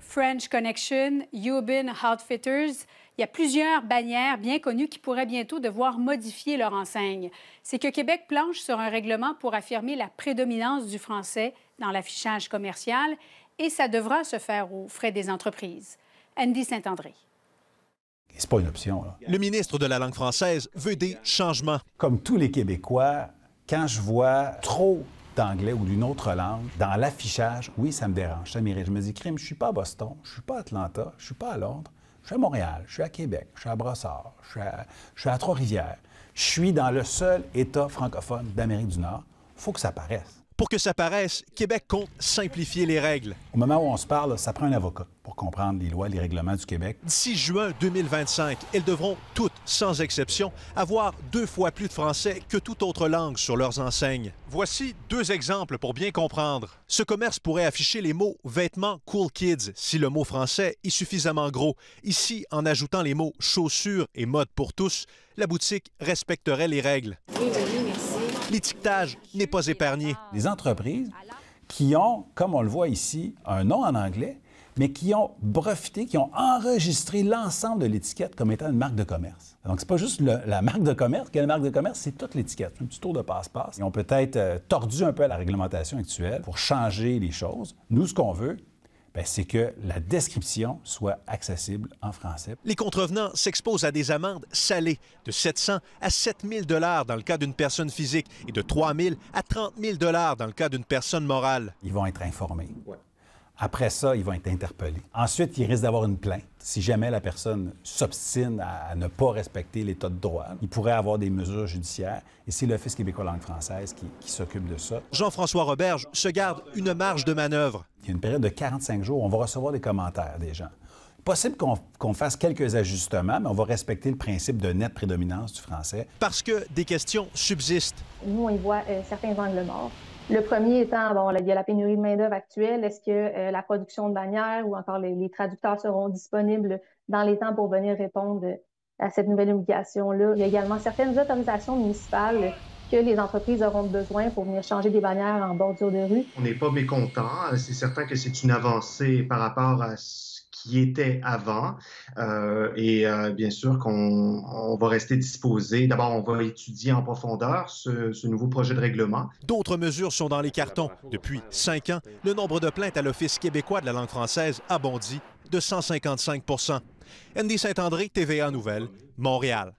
French Connection, Ubin Hardfitters, il y a plusieurs bannières bien connues qui pourraient bientôt devoir modifier leur enseigne. C'est que Québec planche sur un règlement pour affirmer la prédominance du français dans l'affichage commercial et ça devra se faire aux frais des entreprises. Andy Saint-André. C'est pas une option. Là. Le ministre de la langue française veut des changements. Comme tous les Québécois, quand je vois trop d'anglais ou d'une autre langue dans l'affichage, oui, ça me dérange, ça m'irrite. Je me dis, crime, je suis pas à Boston, je suis pas à Atlanta, je suis pas à Londres, je suis à Montréal, je suis à Québec, je suis à Brossard, je suis à, Trois-Rivières. Je suis dans le seul État francophone d'Amérique du Nord. Il faut que ça paraisse pour que ça paraisse, Québec compte simplifier les règles. Au moment où on se parle, ça prend un avocat pour comprendre les lois et les règlements du Québec. D'ici juin 2025, elles devront toutes, sans exception, avoir deux fois plus de français que toute autre langue sur leurs enseignes. Voici deux exemples pour bien comprendre. Ce commerce pourrait afficher les mots vêtements cool kids si le mot français est suffisamment gros. Ici, en ajoutant les mots chaussures et mode pour tous, la boutique respecterait les règles l'étiquetage n'est pas épargné. Les entreprises qui ont, comme on le voit ici, un nom en anglais, mais qui ont breveté, qui ont enregistré l'ensemble de l'étiquette comme étant une marque de commerce. Donc, c'est pas juste la marque de commerce. Quelle marque de commerce? C'est toute l'étiquette. Un petit tour de passe-passe. Ils ont peut-être euh, tordu un peu la réglementation actuelle pour changer les choses. Nous, ce qu'on veut, ben, c'est que la description soit accessible en français. Les contrevenants s'exposent à des amendes salées de 700 à 7000 dollars dans le cas d'une personne physique et de 3000 à 30 000 dollars dans le cas d'une personne morale. Ils vont être informés. Après ça, ils vont être interpellés. Ensuite, ils risquent d'avoir une plainte. Si jamais la personne s'obstine à ne pas respecter l'état de droit, il pourrait avoir des mesures judiciaires. Et c'est l'Office québécois langue française qui, qui s'occupe de ça. Jean-François Roberge se garde une marge de manœuvre il y a une période de 45 jours, on va recevoir des commentaires des gens. Possible qu'on fasse quelques ajustements, mais on va respecter le principe de nette prédominance du français. Parce que des questions subsistent. Nous, on y voit euh, certains angles morts. Le premier étant, bon, il y a la pénurie de main-d'œuvre actuelle. Est-ce que euh, la production de bannières ou encore les, les, traducteurs seront disponibles dans les temps pour venir répondre à cette nouvelle obligation-là? Il y a également certaines autorisations municipales que les entreprises auront besoin pour venir changer des bannières en bordure de rue. On n'est pas mécontent. C'est certain que c'est une avancée par rapport à ce qui était avant. Euh, et euh, bien sûr qu'on va rester disposé. D'abord, on va étudier en profondeur ce, ce nouveau projet de règlement. D'autres mesures sont dans les cartons. Depuis cinq ans, le nombre de plaintes à l'Office québécois de la langue française a bondi de 155 Andy Saint-André, TVA Nouvelle, Montréal.